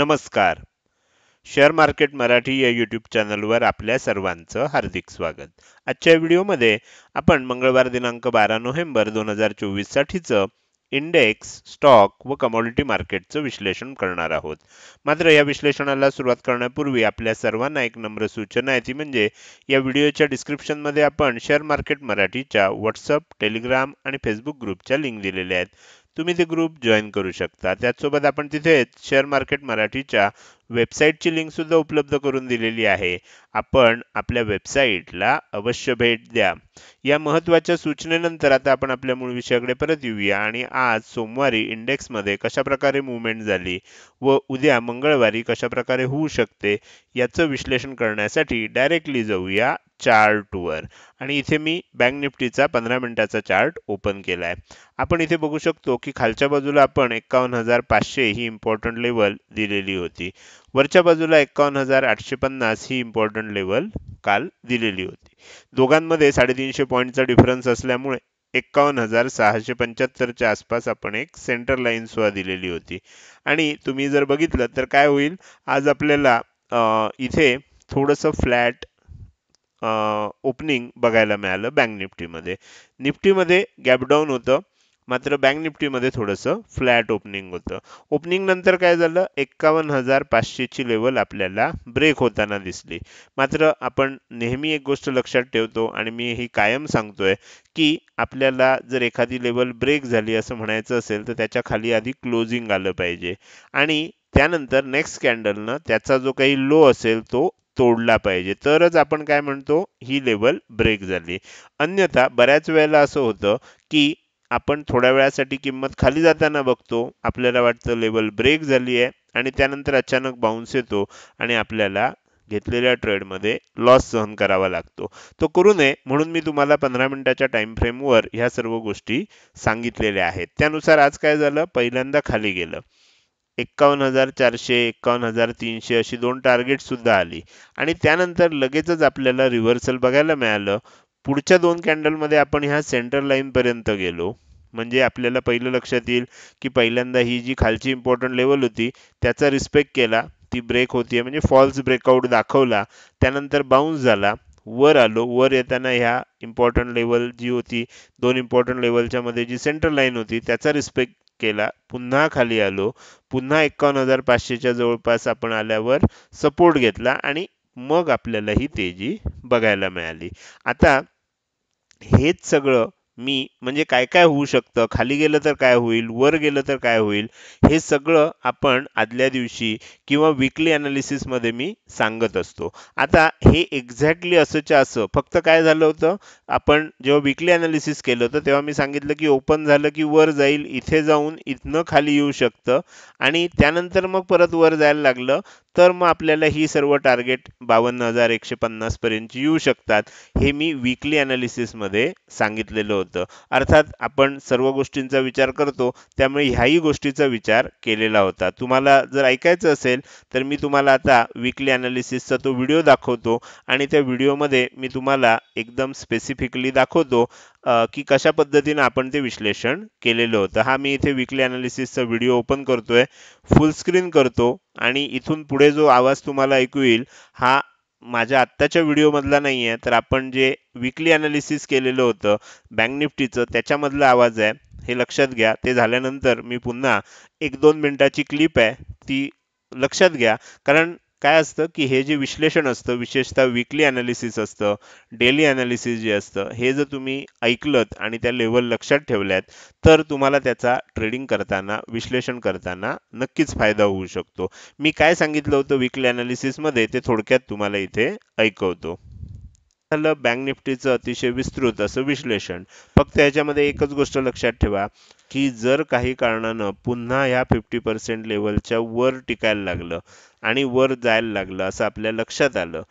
नमस्कार share market Marathi या YouTube चॅनलवर आपल्या सर्वांचं हार्दिक स्वागत आजच्या व्हिडिओमध्ये आपण मंगळवार दिनांक बारा नोव्हेंबर दोन हजार चोवीससाठीचं इंडेक्स स्टॉक व कमोडिटी मार्केटचं विश्लेषण करणार आहोत मात्र या विश्लेषणाला सुरुवात करण्यापूर्वी आपल्या सर्वांना एक नम्र सूचना आहे ती म्हणजे या व्हिडिओच्या डिस्क्रिप्शनमध्ये आपण शेअर मार्केट मराठीच्या व्हॉट्सअप टेलिग्राम आणि फेसबुक ग्रुपच्या लिंक दिलेल्या आहेत तुम्ही ते ग्रुप जॉईन करू शकता त्याचसोबत आपण तिथेच शेअर मार्केट मराठीच्या वेबसाईटची लिंकसुद्धा उपलब्ध करून दिलेली आहे आपण आपल्या वेबसाईटला अवश्य भेट द्या या महत्त्वाच्या सूचनेनंतर आता आपण आपल्या मूळ विषयाकडे परत येऊया आणि आज सोमवारी इंडेक्समध्ये कशाप्रकारे मुवमेंट झाली व उद्या मंगळवारी कशाप्रकारे होऊ शकते याचं विश्लेषण करण्यासाठी डायरेक्टली जाऊया चार्टवर आणि इथे मी बँक निफ्टीचा पंधरा मिनिटाचा चार्ट ओपन केला आहे आपण इथे बघू शकतो की खालच्या बाजूला आपण एकावन्न हजार पाचशे ही इम्पॉर्टंट लेवल दिलेली होती वरच्या बाजूला एकावन्न हजार आठशे पन्नास ही इम्पॉर्टंट लेवल काल दिलेली होती दोघांमध्ये साडेतीनशे पॉईंटचा डिफरन्स असल्यामुळे एक्कावन्न हजार सहाशे पंच्याहत्तरच्या आसपास आपण एक सेंटर लाईन सुद्धा दिलेली होती आणि तुम्ही जर बघितलं तर काय होईल आज आपल्याला इथे थोडंसं फ्लॅट ओपनिंग बघायला मिळालं बँक निफ्टीमध्ये निफ्टीमध्ये गॅपडाऊन होतं मात्र बँक निफ्टीमध्ये थोडंसं फ्लॅट ओपनिंग होतं ओपनिंग नंतर काय झालं एक्कावन्न हजार पाचशेची लेवल आपल्याला ब्रेक होताना दिसली मात्र आपण नेहमी एक गोष्ट लक्षात ठेवतो आणि मी ही कायम सांगतोय की आपल्याला जर एखादी लेवल ब्रेक झाली असं म्हणायचं असेल तर त्याच्या खाली आधी क्लोजिंग आलं पाहिजे आणि त्यानंतर नेक्स्ट कॅन्डलनं त्याचा जो काही लो असेल तो तोडला पाहिजे तरच आपण काय म्हणतो ही लेवल ब्रेक झाली अन्यथा बऱ्याच वेळेला असं होतं की आपण थोड्या वेळासाठी किंमत खाली जाताना बघतो आपल्याला वाटतं लेवल ब्रेक झाली आहे आणि त्यानंतर अचानक बाउन्स येतो आणि आपल्याला घेतलेल्या ट्रेडमध्ये लॉस सहन करावा लागतो तो करू नये म्हणून मी तुम्हाला पंधरा मिनिटाच्या टाइम फ्रेमवर ह्या सर्व गोष्टी सांगितलेल्या आहेत त्यानुसार आज काय झालं पहिल्यांदा खाली गेलं एक्कावन्न हजार चारशे एक्कावन्न हजार तीनशे अशी दोन टार्गेटसुद्धा आली आणि त्यानंतर लगेचच आपल्याला रिव्हर्सल बघायला मिळालं पुढच्या दोन कॅन्डलमध्ये आपण ह्या सेंटर लाईनपर्यंत गेलो म्हणजे आपल्याला पहिलं लक्षात येईल की पहिल्यांदा ही जी खालची इम्पॉर्टंट लेवल होती त्याचा रिस्पेक्ट केला ती ब्रेक होती म्हणजे फॉल्स ब्रेकआउट दाखवला त्यानंतर बाउन्स झाला वर आलो वर येताना ह्या इम्पॉर्टंट लेवल जी होती दोन इम्पॉर्टंट लेवलच्यामध्ये मध्ये जी सेंटर लाईन होती त्याचा रिस्पेक्ट केला पुन्हा खाली आलो पुन्हा एकावन्न हजार पाचशेच्या जवळपास आपण आल्यावर सपोर्ट घेतला आणि मग आपल्याला ही तेजी बघायला मिळाली आता हेच सगळं मी म्हणजे काय काय होऊ शकतं खाली गेलं तर काय होईल वर गेलं तर काय होईल हे सगळं आपण आदल्या दिवशी किंवा विकली मध्ये मी सांगत असतो आता हे एक्झॅक्टली असंच्या असं फक्त काय झालं होतं आपण जेव्हा विकली ॲनालिसिस केलं होतं तेव्हा मी सांगितलं की ओपन झालं की वर जाईल इथे जाऊन इथनं खाली येऊ शकतं आणि त्यानंतर मग परत वर जायला लागलं तर मग आपल्याला ही सर्व टार्गेट बावन्न हजार एकशे पन्नास पर्यंत येऊ शकतात हे मी विकली अनालिसिसमध्ये सांगितलेलं होतं अर्थात आपण सर्व गोष्टींचा विचार करतो त्यामुळे ह्याही गोष्टीचा विचार केलेला होता तुम्हाला जर ऐकायचं असेल तर मी तुम्हाला आता विकली ॲनालिसिसचा तो व्हिडिओ दाखवतो आणि त्या व्हिडिओमध्ये मी तुम्हाला एकदम स्पेसिफिकली दाखवतो की कशा पद्धतीनं आपण ते विश्लेषण केलेलं होतं हा मी इथे विकली ॲनालिसिसचा व्हिडिओ ओपन करतोय फुल स्क्रीन करतो आणि इथून पुढे जो आवाज तुम्हाला ऐकू येईल हा माझ्या आत्ताच्या व्हिडिओमधला नाही आहे तर आपण जे विकली अनालिसिस केलेलं होतं बँक निफ्टीचं त्याच्यामधला आवाज आहे हे लक्षात घ्या ते झाल्यानंतर मी पुन्हा एक दोन मिनिटाची क्लिप आहे ती लक्षात घ्या कारण काय असतं की हे जे विश्लेषण असतं विशेषतः विकली ॲनालिसिस असतं डेली ॲनालिसिस जे असतं हे जर तुम्ही ऐकलत आणि त्या लेवल लक्षात ठेवल्यात तर तुम्हाला त्याचा ट्रेडिंग करताना विश्लेषण करताना नक्कीच फायदा होऊ शकतो मी काय सांगितलं होतं विकली ॲनालिसिसमध्ये ते थोडक्यात तुम्हाला इथे ऐकवतो झालं बँक निफ्टीचं अतिशय विस्तृत असं विश्लेषण फक्त याच्यामध्ये एकच गोष्ट लक्षात ठेवा की जर काही कारणानं पुन्हा ह्या फिफ्टी पर्सेंट लेवलच्या वर टिकायला लागलं आणि वर जायला लागलं असं आपल्या लक्षात आलं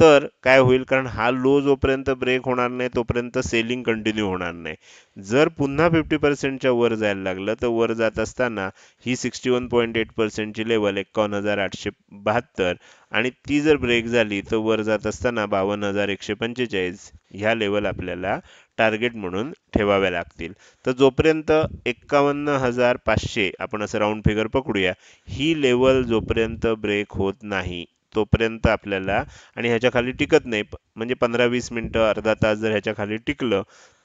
तर काय होईल कारण हा लो जोपर्यंत ब्रेक होणार नाही तोपर्यंत सेलिंग कंटिन्यू होणार नाही जर पुन्हा फिफ्टी पर्सेंटच्या वर जायला लागलं तर वर जात असताना ही सिक्स्टी वन पॉईंट एट पर्सेंटची लेवल एकावन्न हजार आठशे बहात्तर आणि ती जर ब्रेक झाली तर वर जात असताना बावन्न हजार एकशे पंचेचाळीस ह्या लेवल आपल्याला टार्गेट म्हणून ठेवाव्या लागतील तर जोपर्यंत एक्कावन्न हजार पाचशे आपण असं राऊंड फिगर पकडूया ही लेवल जोपर्यंत ब्रेक होत नाही तोपर्यंत आपल्याला आणि ह्याच्या खाली टिकत नाही म्हणजे पंधरा वीस मिनटं अर्धा तास जर ह्याच्या खाली टिकलं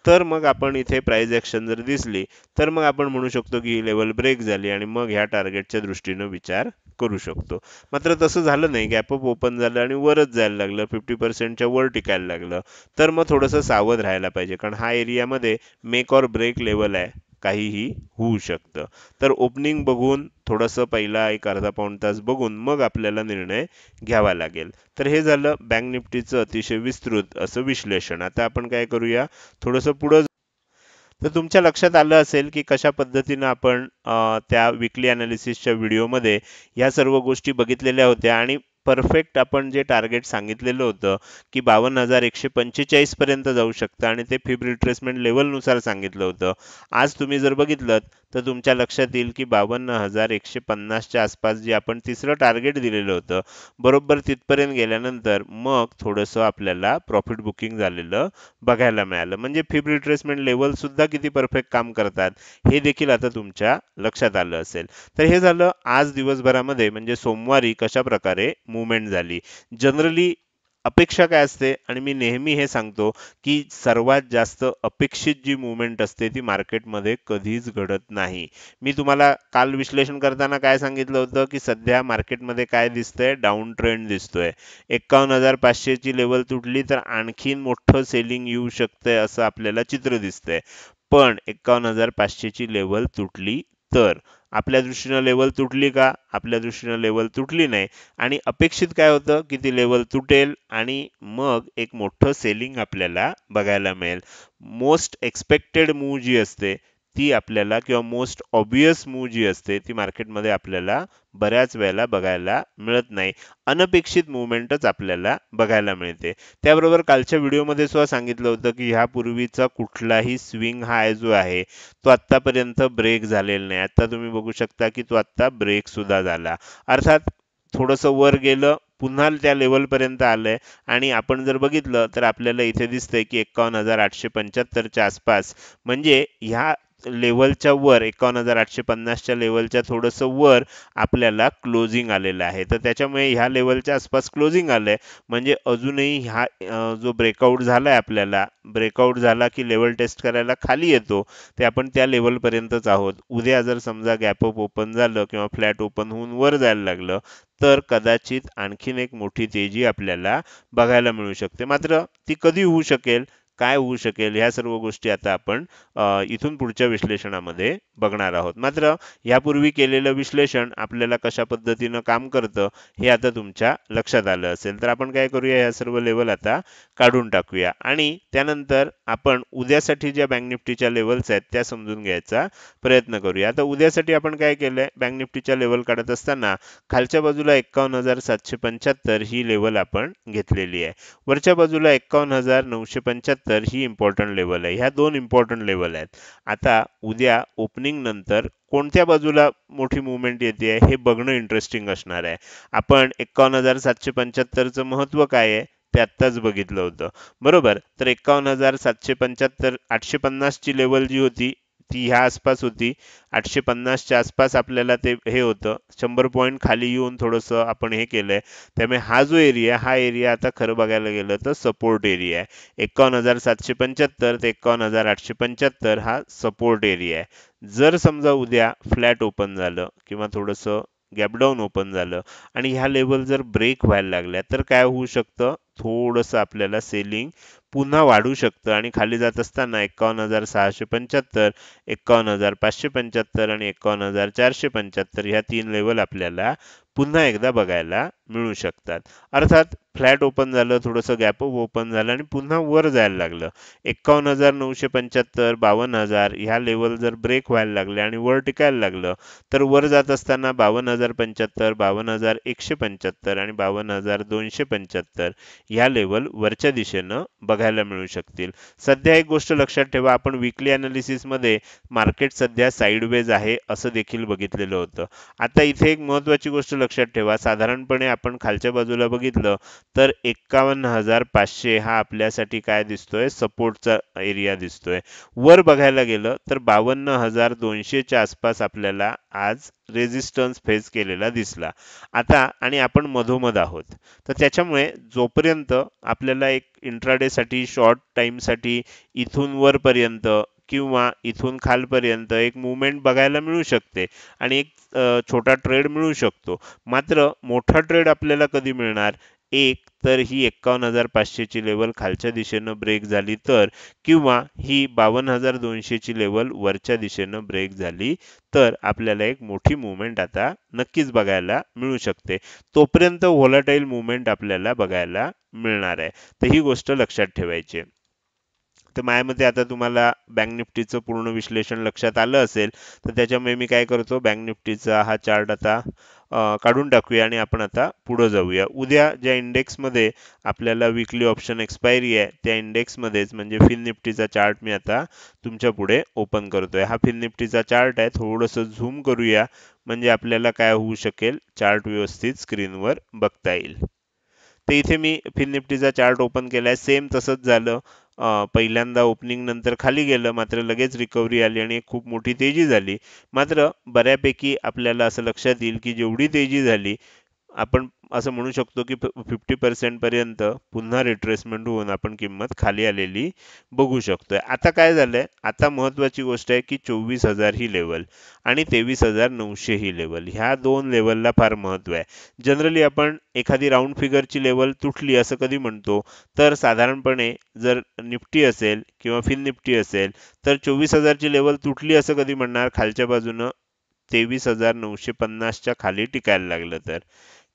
तर मग आपण इथे प्राइस ॲक्शन जर दिसली तर मग आपण म्हणू शकतो की ही लेवल ब्रेक झाली आणि मग ह्या टार्गेटच्या दृष्टीनं विचार करू शकतो मात्र तसं झालं नाही गॅपअप ओपन झालं आणि वरच जायला लागलं फिफ्टी पर्सेंटच्या वर टिकायला लागलं तर मग थोडंसं सावध राहायला पाहिजे कारण हा एरियामध्ये मेक ऑर ब्रेक लेवल आहे काहीही होऊ शकतं तर ओपनिंग बघून थोडंसं पहिला एक अर्धा पाऊण तास बघून मग आपल्याला निर्णय घ्यावा लागेल तर हे झालं बँक निफ्टीचं अतिशय विस्तृत असं विश्लेषण आता आपण काय करूया थोडंसं पुढं तर तुमच्या लक्षात आलं असेल की कशा पद्धतीनं आपण त्या विकली ॲनालिसिसच्या व्हिडिओमध्ये ह्या सर्व गोष्टी बघितलेल्या होत्या आणि परफेक्ट आपण जे टार्गेट सांगितलेलं होतं की बावन्न हजार एकशे पर्यंत जाऊ शकतं आणि ते फिब रिट्रेसमेंट लेवलनुसार सांगितलं होतं आज तुम्ही जर बघितलं तर तुमच्या लक्षात येईल की बावन्न हजार एकशे पन्नासच्या आसपास जे आपण तिसरं टार्गेट दिलेलं होतं बरोबर तिथपर्यंत गेल्यानंतर मग थोडंसं आपल्याला प्रॉफिट बुकिंग झालेलं बघायला मिळालं म्हणजे फिब रिट्रेसमेंट लेवलसुद्धा किती परफेक्ट काम करतात हे देखील आता तुमच्या लक्षात आलं असेल तर हे झालं आज दिवसभरामध्ये म्हणजे सोमवारी कशा प्रकारे मुवमेंट झाली जनरली अपेक्षा काय असते आणि मी नेहमी हे सांगतो की सर्वात जास्त अपेक्षित जी मुवमेंट असते ती मार्केटमध्ये कधीच घडत नाही मी तुम्हाला काल विश्लेषण करताना काय सांगितलं होतं की सध्या मार्केटमध्ये काय दिसतंय डाऊन ट्रेंड दिसतोय एक्कावन्न हजार पाचशेची लेवल तुटली तर आणखीन मोठं सेलिंग येऊ शकतंय असं आपल्याला चित्र दिसतंय पण एक्कावन्न हजार पाचशेची लेवल तुटली तर आपल्या दृष्टीनं लेवल तुटली का आपल्या दृष्टीनं लेवल तुटली नाही आणि अपेक्षित काय होतं की ती लेवल तुटेल आणि मग एक मोठं सेलिंग आपल्याला बघायला मिळेल मोस्ट एक्सपेक्टेड मूव जी असते ती आपल्याला किंवा मोस्ट ऑबियस मूव जी असते ती मार्केटमध्ये आपल्याला बऱ्याच वेळेला बघायला मिळत नाही अनपेक्षित मुवमेंटच आपल्याला बघायला मिळते त्याबरोबर कालच्या व्हिडिओमध्ये सुद्धा सांगितलं होतं की ह्यापूर्वीचा कुठलाही स्विंग हाय जो आहे तो आत्तापर्यंत ब्रेक झालेला नाही आत्ता तुम्ही बघू शकता की तो आत्ता ब्रेक सुद्धा झाला अर्थात थोडंसं वर गेलं पुन्हा त्या लेवलपर्यंत आलंय आणि आपण जर बघितलं तर आपल्याला इथे दिसतंय की एकावन्न हजार आठशे पंच्याहत्तरच्या आसपास म्हणजे ह्या लेवलच्या वर एकावन्न हजार आठशे पन्नासच्या लेवलच्या थोडंसं वर आपल्याला क्लोजिंग आलेलं आहे तर त्याच्यामुळे ह्या लेवलच्या आसपास क्लोजिंग आलं आहे म्हणजे अजूनही ह्या जो ब्रेकआउट झाला आहे आपल्याला ब्रेकआउट झाला की लेवल टेस्ट करायला खाली येतो ते आपण त्या लेवलपर्यंतच आहोत उद्या जर समजा अप ओपन झालं किंवा फ्लॅट ओपन होऊन वर जायला लागलं तर कदाचित आणखीन एक मोठी तेजी आपल्याला बघायला मिळू शकते मात्र ती कधी होऊ शकेल काय होऊ शकेल ह्या सर्व गोष्टी आता आपण इथून पुढच्या विश्लेषणामध्ये बघणार आहोत मात्र यापूर्वी केलेलं विश्लेषण आपल्याला कशा पद्धतीनं काम करतं हे आता तुमच्या लक्षात आलं असेल तर आपण काय करूया ह्या सर्व लेवल आता काढून टाकूया आणि त्यानंतर आपण उद्यासाठी ज्या बँक निफ्टीच्या लेवल्स आहेत त्या समजून घ्यायचा प्रयत्न करूया आता उद्यासाठी आपण काय केलंय बँक निफ्टीच्या लेवल काढत असताना खालच्या बाजूला एक्कावन्न हजार सातशे पंच्याहत्तर ही लेवल आपण घेतलेली आहे वरच्या बाजूला एक्कावन्न हजार नऊशे पंच्याहत्तर तर ही इम्पॉर्टंट लेवल आहे ह्या दोन इम्पॉर्टंट लेवल आहेत आता उद्या ओपनिंग नंतर कोणत्या बाजूला मोठी मुवमेंट येते आहे हे बघणं इंटरेस्टिंग असणार आहे आपण एकावन्न हजार सातशे पंच्याहत्तरचं महत्त्व काय आहे ते आत्ताच बघितलं होतं बरोबर तर एकावन्न हजार सातशे पंच्याहत्तर आठशे पन्नासची लेवल जी होती ती ह्या आसपास होती आठशे पन्नासच्या आसपास आपल्याला ते हे होतं शंभर पॉईंट खाली येऊन थोडंसं आपण हे केलं आहे त्यामुळे हा जो एरिया हा एरिया आता खरं बघायला गेलं तर सपोर्ट एरिया आहे एकावन्न हजार सातशे पंच्याहत्तर ते एकावन्न हजार आठशे पंच्याहत्तर हा सपोर्ट एरिया आहे जर समजा उद्या फ्लॅट ओपन झालं किंवा थोडंसं गॅपडाऊन ओपन झालं आणि ह्या लेवल जर ब्रेक व्हायला लागल्या तर काय होऊ शकतं थोडस आपल्याला सेलिंग पुन्हा वाढू शकतं आणि खाली जात असताना एकावन्न हजार सहाशे पंच्याहत्तर एकावन्न हजार पाचशे पंच्याहत्तर आणि एकावन्न हजार चारशे पंच्याहत्तर ह्या तीन लेवल आपल्याला पुन्हा एकदा बघायला मिळू शकतात अर्थात फ्लॅट ओपन झालं थोडंसं अप ओपन झालं आणि पुन्हा वर जायला लागलं एकावन्न हजार नऊशे पंच्याहत्तर बावन्न हजार ह्या लेवल जर ब्रेक व्हायला लागले आणि वर टिकायला लागलं तर वर जात असताना बावन्न हजार पंच्याहत्तर बावन्न हजार एकशे पंच्याहत्तर आणि बावन्न हजार दोनशे पंच्याहत्तर ह्या लेवल वरच्या दिशेनं बघायला मिळू शकतील सध्या एक गोष्ट लक्षात ठेवा आपण विकली अनालिसिसमध्ये मार्केट सध्या साईडवेज आहे असं देखील बघितलेलं होतं आता इथे एक महत्त्वाची गोष्ट लक्षात ठेवा साधारणपणे आपण खालच्या बाजूला बघितलं तर एक्कावन्न हजार पाचशे हा आपल्यासाठी काय दिसतोय सपोर्टचा एरिया दिसतोय वर बघायला गेलं तर बावन्न हजार दोनशेच्या आसपास आपल्याला आज रेझिस्टन्स फेस केलेला दिसला आता आणि आपण मधोमध आहोत तर त्याच्यामुळे जोपर्यंत आपल्याला एक इंट्राडेसाठी शॉर्ट टाईमसाठी इथून वरपर्यंत किंवा इथून खालपर्यंत एक मुवमेंट बघायला मिळू शकते आणि एक छोटा ट्रेड मिळू शकतो मात्र मोठा ट्रेड आपल्याला कधी मिळणार एक तर ही एक्कावन्न हजार पाचशेची लेवल खालच्या दिशेनं ब्रेक झाली तर किंवा ही बावन्न हजार दोनशेची लेवल वरच्या दिशेनं ब्रेक झाली तर आपल्याला एक मोठी मुवमेंट आता नक्कीच बघायला मिळू शकते तोपर्यंत व्हॉलाटाईल मुवमेंट आपल्याला बघायला मिळणार आहे तर ही गोष्ट लक्षात ठेवायची तर माझ्यामध्ये आता तुम्हाला बँक निफ्टीचं पूर्ण विश्लेषण लक्षात आलं असेल तर त्याच्यामुळे मी काय करतो बँक निफ्टीचा हा चार्ट आता काढून टाकूया आणि आपण आता पुढं जाऊया उद्या ज्या इंडेक्समध्ये आपल्याला विकली ऑप्शन एक्सपायरी आहे त्या इंडेक्समध्येच म्हणजे फिन निफ्टीचा चार्ट मी आता तुमच्या पुढे ओपन करतोय हा फिन निफ्टीचा चार्ट आहे थोडंसं झूम करूया म्हणजे आपल्याला काय होऊ शकेल चार्ट व्यवस्थित स्क्रीनवर बघता येईल तर इथे मी फिन निफ्टीचा चार्ट ओपन केला आहे सेम तसंच झालं पहिल्यांदा ओपनिंग नंतर खाली गेलं मात्र लगेच रिकव्हरी आली आणि खूप मोठी तेजी झाली मात्र बऱ्यापैकी आपल्याला असं लक्षात येईल की जेवढी तेजी झाली आपण असं म्हणू शकतो की फिफ्टी पर्सेंटपर्यंत पुन्हा रिट्रेसमेंट होऊन आपण किंमत खाली आलेली बघू शकतो आता काय झालंय आता महत्त्वाची गोष्ट आहे की चोवीस हजार ही लेवल आणि तेवीस हजार नऊशे ही लेवल ह्या दोन लेवलला फार महत्त्व आहे जनरली आपण एखादी राऊंड फिगरची लेवल तुटली असं कधी म्हणतो तर साधारणपणे जर निफ्टी असेल किंवा फिन निफ्टी असेल तर चोवीस हजारची लेवल तुटली असं कधी म्हणणार खालच्या बाजूनं तेवीस हजार नऊशे पन्नासच्या खाली टिकायला लागलं तर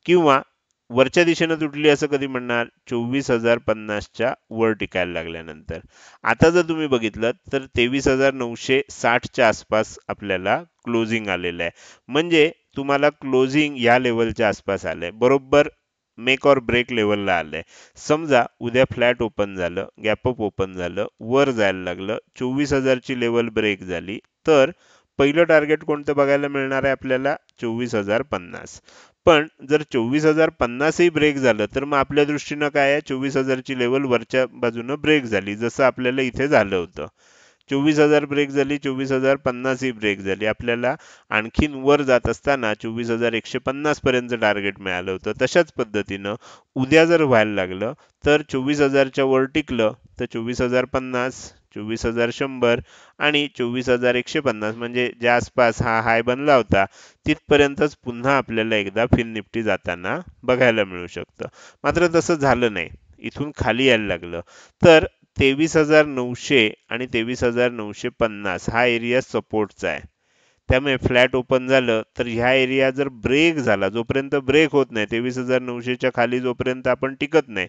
किंवा वरच्या दिशेनं तुटली असं कधी म्हणणार चोवीस हजार पन्नासच्या वर टिकायला लागल्यानंतर आता जर तुम्ही बघितलं तर तेवीस हजार नऊशे साठच्या आसपास आपल्याला क्लोजिंग आलेलं आहे म्हणजे तुम्हाला क्लोजिंग या लेवलच्या आसपास आलंय बरोबर मेक ऑर ब्रेक लेवलला आलंय समजा उद्या फ्लॅट ओपन झालं गॅपअप ओपन झालं वर जायला लागलं चोवीस हजारची लेवल ब्रेक झाली तर पहिलं टार्गेट कोणतं बघायला मिळणार आहे आपल्याला चोवीस हजार पन्नास पण जर चोवीस हजार पन्नासही ब्रेक झालं तर मग आपल्या दृष्टीनं काय आहे चोवीस हजारची लेवल वरच्या बाजूनं ब्रेक झाली जसं आपल्याला इथे झालं होतं चोवीस हजार ब्रेक झाली चोवीस हजार पन्नासही ही ब्रेक झाली आपल्याला आणखीन वर जात असताना चोवीस हजार एकशे पन्नास टार्गेट मिळालं होतं तशाच पद्धतीनं उद्या जर व्हायला लागलं तर चोवीस हजारच्या वर टिकलं तर चोवीस हजार पन्नास चोवीस हजार शंभर आणि चोवीस हजार एकशे पन्नास म्हणजे ज्या आसपास हा हाय बनला होता तिथपर्यंतच पुन्हा आपल्याला एकदा फिन निफ्टी जाताना बघायला मिळू शकतं मात्र तसं झालं नाही इथून खाली यायला लागलं तर तेवीस हजार नऊशे आणि तेवीस हजार नऊशे पन्नास हा एरिया सपोर्टचा आहे त्यामुळे फ्लॅट ओपन झालं तर ह्या एरिया जर ब्रेक झाला जोपर्यंत ब्रेक होत नाही तेवीस हजार नऊशेच्या खाली जोपर्यंत आपण टिकत नाही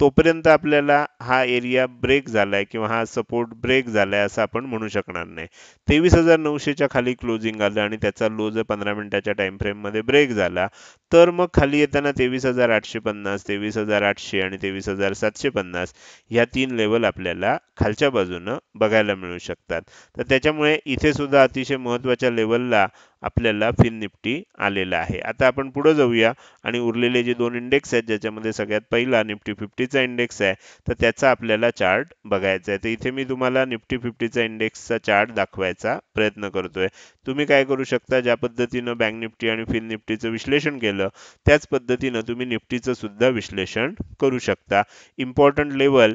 तोपर्यंत आपल्याला हा एरिया ब्रेक झालाय किंवा हा सपोर्ट ब्रेक झालाय असं आपण म्हणू शकणार नाही तेवीस हजार नऊशेच्या खाली क्लोजिंग आलं आणि त्याचा लो जर पंधरा मिनिटाच्या टाइम फ्रेममध्ये ब्रेक झाला तर मग खाली येताना तेवीस हजार आठशे पन्नास तेवीस हजार आठशे आणि तेवीस हजार सातशे पन्नास ह्या तीन लेवल आपल्याला खालच्या बाजूनं बघायला मिळू शकतात तर त्याच्यामुळे इथे सुद्धा अतिशय महत्त्वाच्या लेवलला आपल्याला फिन निफ्टी आलेला आहे आता आपण पुढे जाऊया आणि उरलेले जे दोन इंडेक्स आहेत ज्याच्यामध्ये सगळ्यात पहिला निफ्टी फिफ्टीचा इंडेक्स आहे तर त्याचा आपल्याला चार्ट बघायचा आहे तर इथे मी तुम्हाला निफ्टी फिफ्टीचा इंडेक्सचा चार्ट दाखवायचा प्रयत्न करतोय तुम्ही काय करू शकता ज्या पद्धतीनं बँक निफ्टी आणि फिन निफ्टीचं विश्लेषण केलं त्याच पद्धतीनं तुम्ही निफ्टीचं सुद्धा विश्लेषण करू शकता इम्पॉर्टंट लेवल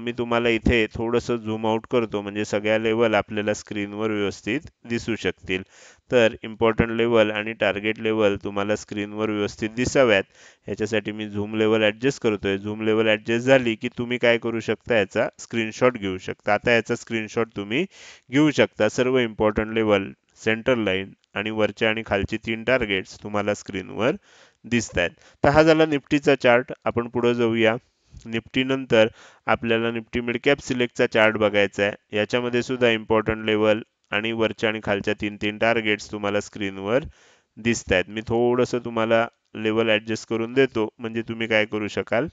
मी तुम्हाला इथे थोडंसं झूम आउट करतो म्हणजे सगळ्या लेवल आपल्याला स्क्रीनवर व्यवस्थित दिसू शकतील तर इम्पॉर्टंट लेवल आणि टार्गेट लेवल तुम्हाला स्क्रीनवर व्यवस्थित दिसाव्यात याच्यासाठी मी झूम लेवल ॲडजस्ट करतोय झूम लेवल ॲडजस्ट झाली की तुम्ही काय करू शकता याचा स्क्रीनशॉट घेऊ शकता आता याचा स्क्रीनशॉट तुम्ही घेऊ शकता सर्व इम्पॉर्टंट लेवल सेंटर लाईन आणि वरच्या आणि खालची तीन टार्गेट्स तुम्हाला स्क्रीनवर दिसत आहेत तर हा झाला निफ्टीचा चार्ट आपण पुढे जाऊया निफ्टीनंतर आपल्याला निफ्टी मिड कॅप सिलेक्टचा चार्ट बघायचा आहे याच्यामध्ये सुद्धा इम्पॉर्टंट लेवल आणि वरच्या आणि खालच्या तीन तीन टार्गेट्स तुम्हाला स्क्रीनवर दिसत आहेत मी थोडंसं तुम्हाला लेवल ॲडजस्ट करून देतो म्हणजे तुम्ही काय करू शकाल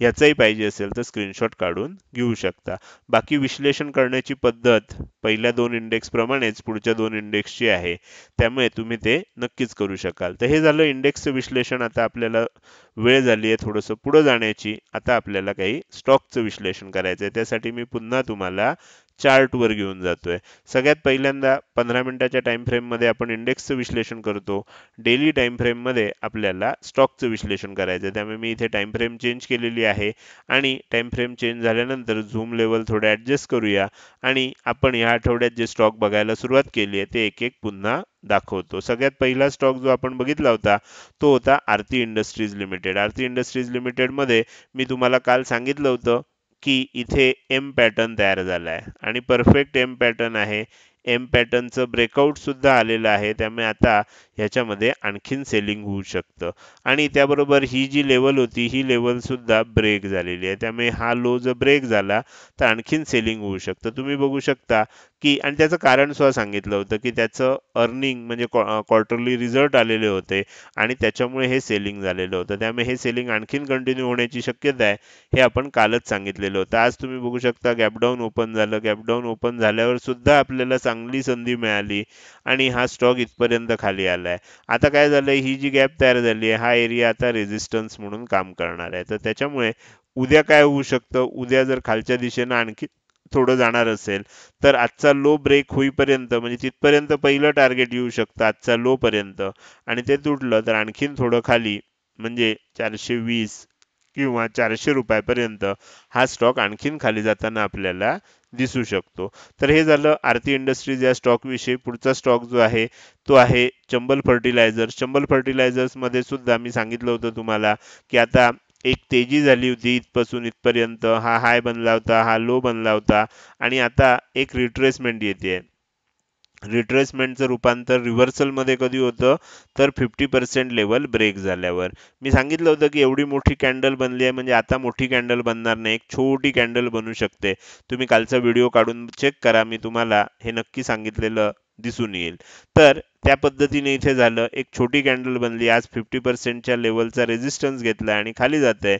याचाही पाहिजे असेल तर स्क्रीनशॉट काढून घेऊ शकता बाकी विश्लेषण करण्याची पद्धत पहिल्या दोन इंडेक्सप्रमाणेच पुढच्या दोन इंडेक्सची आहे त्यामुळे तुम्ही ते नक्कीच करू शकाल तर हे झालं इंडेक्सचं विश्लेषण आता आपल्याला वेळ झाली आहे थोडंसं पुढं जाण्याची आता आपल्याला काही स्टॉकचं विश्लेषण करायचं आहे त्यासाठी मी पुन्हा तुम्हाला चार्टवर घेऊन जातोय सगळ्यात पहिल्यांदा पंधरा मिनिटाच्या टाइम फ्रेममध्ये आपण इंडेक्सचं विश्लेषण करतो डेली टाइम फ्रेममध्ये आपल्याला स्टॉकचं विश्लेषण करायचं त्यामुळे मी इथे टाइम फ्रेम चेंज केलेली आहे आणि टाइम फ्रेम चेंज झाल्यानंतर झूम लेवल थोडं ॲडजस्ट करूया आणि आपण ह्या आठवड्यात जे स्टॉक बघायला सुरुवात केली आहे ते एक एक पुन्हा दाखवतो सगळ्यात पहिला स्टॉक जो आपण बघितला होता तो होता Aarti industries limited Aarti industries लिमिटेडमध्ये मी तुम्हाला काल सांगितलं होतं की इथे एम पॅटर्न तयार झाला आहे आणि परफेक्ट एम पॅटर्न आहे एम पॅटर्नचं सुद्धा आलेलं आहे त्यामुळे आता ह्याच्यामध्ये आणखीन सेलिंग होऊ शकतं आणि त्याबरोबर ही जी लेवल होती ही लेवलसुद्धा ब्रेक झालेली आहे त्यामुळे हा लो जर ब्रेक झाला तर आणखीन सेलिंग होऊ शकतं तुम्ही बघू शकता की आणि त्याचं कारण सुद्धा सांगितलं होतं की त्याचं अर्निंग म्हणजे क्वार्टरली रिझल्ट आलेले होते आणि त्याच्यामुळे हे सेलिंग झालेलं होतं त्यामुळे हे सेलिंग आणखीन कंटिन्यू होण्याची शक्यता आहे हे आपण कालच सांगितलेलं होतं आज तुम्ही बघू शकता गॅपडाऊन ओपन झालं गॅपडाऊन ओपन झाल्यावर सुद्धा आपल्याला चांगली संधी मिळाली आणि हा स्टॉक इथपर्यंत खाली आला आहे आता काय झालं ही जी गॅप तयार झाली आहे हा एरिया आता रेझिस्टन्स म्हणून काम करणार आहे तर त्याच्यामुळे उद्या काय होऊ शकतं उद्या जर खालच्या दिशेनं आणखी थोडं जाणार असेल तर आजचा लो ब्रेक होईपर्यंत म्हणजे तिथपर्यंत पहिलं टार्गेट येऊ शकतं आजचा लो पर्यंत आणि ते तुटलं तर आणखीन थोडं खाली म्हणजे चारशे वीस किंवा चारशे रुपयापर्यंत हा स्टॉक आणखीन खाली जाताना आपल्याला दिसू शकतो तर हे झालं आरती इंडस्ट्रीज या स्टॉकविषयी पुढचा स्टॉक जो आहे तो आहे चंबल फर्टिलायझर्स चंबल फर्टिलायझर्समध्ये सुद्धा मी सांगितलं होतं तुम्हाला की आता एक तेजी झाली होती इथपासून इथपर्यंत हा हाय बनला होता हा लो बनला होता आणि आता एक रिट्रेसमेंट येते रिट्रेसमेंटचं रूपांतर रिव्हर्सलमध्ये कधी होतं तर फिफ्टी पर्सेंट लेवल ब्रेक झाल्यावर मी सांगितलं होतं की एवढी मोठी कॅन्डल बनली आहे म्हणजे आता मोठी कॅन्डल बनणार नाही एक छोटी कॅन्डल बनू शकते तुम्ही कालचा व्हिडिओ काढून चेक करा मी तुम्हाला हे नक्की सांगितलेलं दिसून येईल तर त्या पद्धतीने इथे झालं एक छोटी कॅन्डल बनली आज फिफ्टी पर्सेंटच्या लेवलचा रेजिस्टन्स घेतला आणि खाली जाते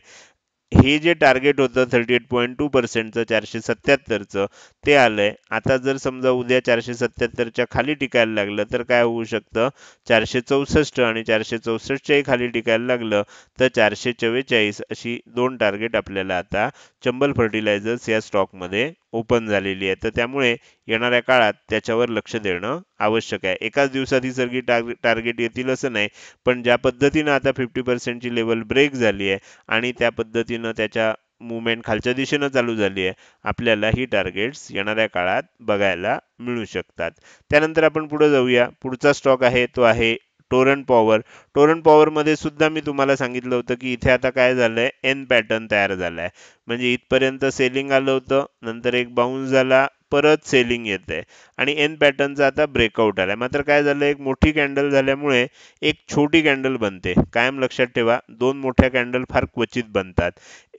हे जे टार्गेट होतं थर्टी एट पॉईंट टू पर्सेंटचं चारशे सत्याहत्तरचं ते आलंय आता जर समजा उद्या चारशे सत्याहत्तरच्या खाली टिकायला लागलं तर काय होऊ शकतं चारशे चौसष्ट आणि चारशे चौसष्टच्याही खाली टिकायला लागलं तर चारशे चव्वेचाळीस अशी दोन टार्गेट आपल्याला आता चंबल फर्टिलायझर्स या स्टॉकमध्ये ओपन झालेली आहे तर त्यामुळे येणाऱ्या काळात त्याच्यावर लक्ष देणं आवश्यक आहे एकाच दिवसात ही सगळी टार्गेट येतील असं नाही पण ज्या पद्धतीनं आता फिफ्टी पर्सेंटची लेवल ब्रेक झाली आहे आणि त्या पद्धतीनं त्याच्या मुवमेंट खालच्या दिशेनं चालू झाली आहे आपल्याला ही टार्गेट्स येणाऱ्या काळात बघायला मिळू शकतात त्यानंतर आपण पुढे जाऊया पुढचा स्टॉक आहे तो आहे टोरन पॉवर टोरन पॉवरमध्ये सुद्धा मी तुम्हाला सांगितलं होतं की इथे आता काय झालंय एन पॅटर्न तयार झाला आहे म्हणजे इथपर्यंत सेलिंग आलं होतं नंतर एक बाउन्स झाला परत सेलिंग येते आणि एन पॅटर्नचा आता ब्रेकआउट आला मात्र काय झालं एक मोठी कॅन्डल झाल्यामुळे एक छोटी कॅन्डल बनते कायम लक्षात ठेवा दोन मोठ्या कॅन्डल फार क्वचित बनतात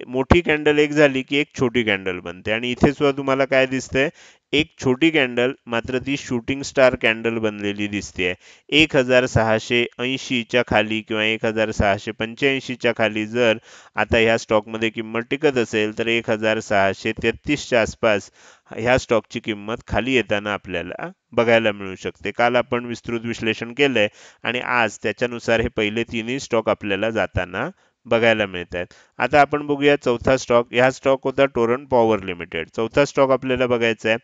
मोठी कॅन्डल एक झाली की एक छोटी कॅन्डल बनते आणि इथे सुद्धा तुम्हाला काय दिसतंय एक छोटी कॅन्डल मात्र ती शूटिंग स्टार कॅन्डल बनलेली दिसते एक हजार सहाशे ऐंशीच्या खाली किंवा एक हजार सहाशे पंच्याऐंशीच्या खाली जर आता ह्या मध्ये किंमत टिकत असेल तर एक हजार सहाशे तेहतीसच्या आसपास ह्या स्टॉकची किंमत खाली येताना आपल्याला बघायला मिळू शकते काल आपण विस्तृत विश्लेषण केलंय आणि आज त्याच्यानुसार हे पहिले तिन्ही स्टॉक आपल्याला जाताना बघायला मिळत आहेत आता आपण बघूया चौथा स्टॉक ह्या स्टॉक होता टोरन पॉवर लिमिटेड चौथा स्टॉक आपल्याला बघायचा आहे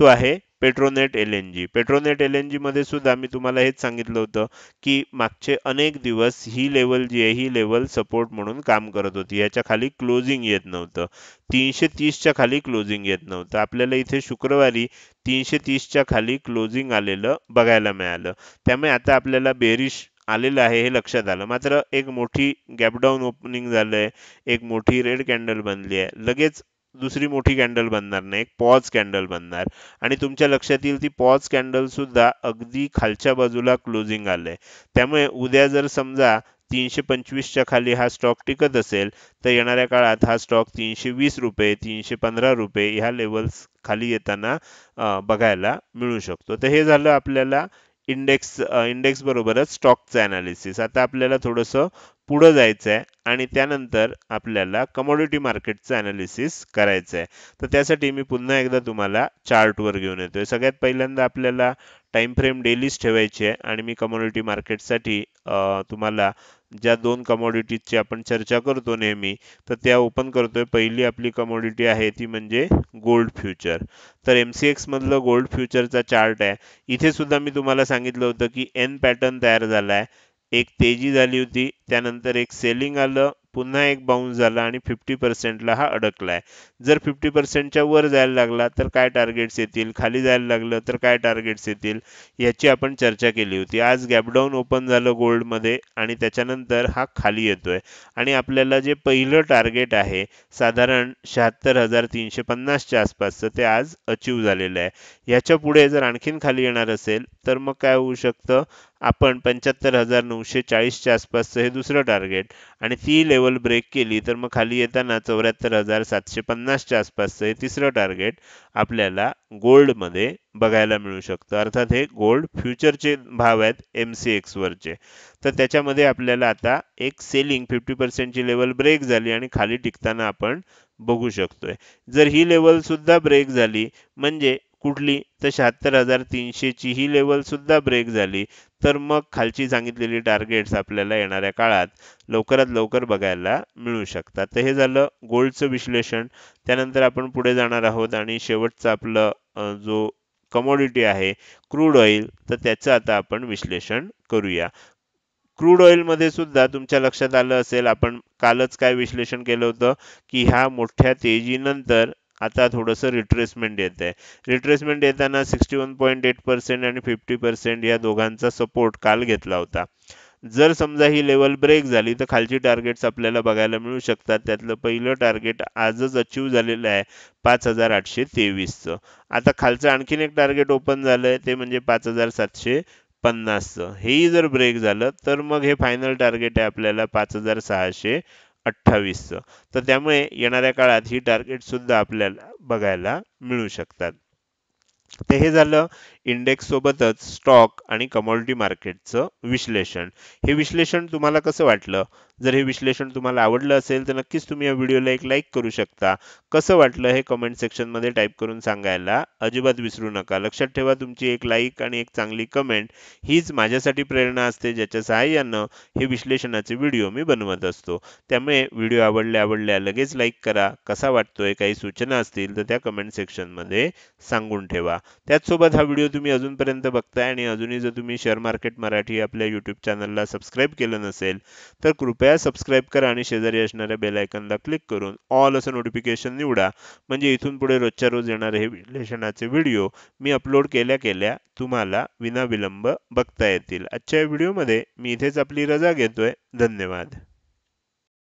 तो आहे Petronet L N G Petronet L N जीमध्ये सुद्धा मी तुम्हाला हेच सांगितलं होतं की मागचे अनेक दिवस ही लेवल जी आहे ही लेवल सपोर्ट म्हणून काम करत होती याच्या खाली क्लोजिंग येत नव्हतं तीनशे तीसच्या खाली क्लोजिंग येत नव्हतं आपल्याला इथे शुक्रवारी तीनशे तीसच्या खाली क्लोजिंग आलेलं बघायला मिळालं त्यामुळे आता आपल्याला बेरिश आलेलं आहे हे लक्षात आलं मात्र एक मोठी गॅपडाऊन ओपनिंग झालं आहे एक मोठी रेड कॅन्डल बनली आहे लगेच दुसरी मोठी कॅन्डल बनणार नाही एक पॉज कॅन्डल बनणार आणि तुमच्या लक्षात येईल ती पॉज कॅन्डल सुद्धा अगदी खालच्या बाजूला क्लोजिंग आलं आहे त्यामुळे उद्या जर समजा तीनशे पंचवीसच्या खाली हा स्टॉक टिकत असेल तर येणाऱ्या काळात हा स्टॉक तीनशे वीस रुपये तीनशे पंधरा रुपये ह्या लेवल्स खाली येताना बघायला मिळू शकतो तर हे झालं आपल्याला इंडेक्स इंडेक्स बरोबरच स्टॉकचं अनालिसिस, आता आपल्याला थोडंसं पुढं जायचं आहे आणि त्यानंतर आपल्याला कमोडिटी मार्केटचं ॲनालिसिस करायचं आहे तर त्यासाठी मी पुन्हा एकदा तुम्हाला चार्टवर घेऊन येतोय सगळ्यात पहिल्यांदा आपल्याला टाइम फ्रेम डेलीच ठेवायची आहे आणि मी कमोडिटी मार्केटसाठी तुम्हाला ज्या दोन कमोडिटीजची आपण चर्चा करतो नेहमी तर त्या ओपन करतोय पहिली आपली कमोडिटी आहे ती म्हणजे गोल्ड फ्युचर तर एम सी एक्समधलं गोल्ड फ्युचरचा चार्ट आहे इथे सुद्धा मी तुम्हाला सांगितलं होतं की एन पॅटर्न तयार झाला आहे एक तेजी झाली होती त्यानंतर एक सेलिंग आलं पुन्हा एक बाउन्स झाला आणि फिफ्टी पर्सेंटला हा अडकला आहे जर फिफ्टी पर्सेंटच्या वर जायला लागला तर काय टार्गेट्स येतील खाली जायला लागलं तर काय टार्गेट्स येतील याची आपण चर्चा केली होती आज गॅपडाऊन ओपन झालं गोल्डमध्ये आणि त्याच्यानंतर हा खाली येतोय आणि आपल्याला जे पहिलं टार्गेट आहे साधारण शहात्तर हजार तीनशे पन्नासच्या आसपासचं ते आज अचीव्ह झालेलं आहे याच्या पुढे जर आणखीन खाली येणार असेल तर मग काय होऊ शकतं आपण पंच्याहत्तर हजार नऊशे चाळीसच्या आसपासचं हे दुसरं टार्गेट आणि ती लेवल ब्रेक केली तर मग खाली येताना चौऱ्याहत्तर हजार सातशे पन्नासच्या आसपासचं हे तिसरं टार्गेट आपल्याला गोल्डमध्ये बघायला मिळू शकतं अर्थात हे गोल्ड फ्युचरचे भाव आहेत एम सी एक्सवरचे तर त्याच्यामध्ये आपल्याला आता एक सेलिंग फिफ्टी पर्सेंटची लेवल ब्रेक झाली आणि खाली टिकताना आपण बघू शकतोय जर ही लेवल सुद्धा ब्रेक झाली म्हणजे कुठली तर शहात्तर हजार तीनशेची ही सुद्धा ब्रेक झाली तर मग खालची सांगितलेली टार्गेट्स आपल्याला येणाऱ्या काळात लवकरात लवकर बघायला मिळू शकतात तर हे झालं गोल्डचं विश्लेषण त्यानंतर आपण पुढे जाणार आहोत आणि शेवटचं आपलं जो कमोडिटी आहे क्रूड ऑइल तर त्याचं आता आपण विश्लेषण करूया क्रूड ऑइलमध्ये सुद्धा तुमच्या लक्षात आलं असेल आपण कालच काय विश्लेषण केलं होतं की ह्या मोठ्या तेजीनंतर आता थोडंसं रिट्रेसमेंट येत आहे रिट्रेसमेंट येताना sixty one point eight percent आणि फिफ्टी पर्सेंट या दोघांचा सपोर्ट काल घेतला होता जर समजा ही लेवल ब्रेक झाली तर खालची टार्गेट्स आपल्याला बघायला मिळू शकतात त्यातलं पहिलं टार्गेट आजच अचीव्ह झालेलं आहे पाच हजार आठशे तेवीसचं आता खालचं आणखीन एक टार्गेट ओपन झालं ते म्हणजे पाच हजार सातशे पन्नासचं हेही जर ब्रेक झालं तर मग हे फायनल टार्गेट आहे आपल्याला पाच हजार सहाशे अठ्ठावीसचं तर त्यामुळे येणाऱ्या काळात ही टार्गेट सुद्धा आपल्याला बघायला मिळू शकतात ते हे झालं इंडेक्स सोबतच स्टॉक आणि कमोडिटी मार्केटचं विश्लेषण हे विश्लेषण तुम्हाला कसं वाटलं जर हे विश्लेषण तुम्हाला आवडलं असेल तर नक्कीच तुम्ही या व्हिडिओला एक लाईक करू शकता कसं वाटलं हे कमेंट सेक्शनमध्ये टाईप करून सांगायला अजिबात विसरू नका लक्षात ठेवा तुमची एक लाईक आणि एक चांगली कमेंट हीच माझ्यासाठी प्रेरणा असते ज्याच्या सहाय्यानं हे विश्लेषणाचे व्हिडिओ मी बनवत असतो त्यामुळे व्हिडिओ आवडल्या आवडल्या लगेच लाईक करा कसा वाटतोय काही सूचना असतील तर त्या कमेंट सेक्शनमध्ये सांगून ठेवा त्याचसोबत हा व्हिडिओ तुम्ही अजूनपर्यंत बघताय आणि अजूनही जर तुम्ही शेअर मार्केट मराठी आपल्या यूट्यूब चॅनलला सबस्क्राईब केलं नसेल तर कृपया सबस्क्राईब करा आणि शेजारी असणाऱ्या बेलायकनला क्लिक करून ऑल असं नोटिफिकेशन निवडा म्हणजे इथून पुढे रोजच्या रोज येणारे हे विश्लेषणाचे व्हिडिओ मी अपलोड केल्या केल्या तुम्हाला विनाविलंब बघता येतील आजच्या व्हिडिओमध्ये मी इथेच आपली रजा घेतोय धन्यवाद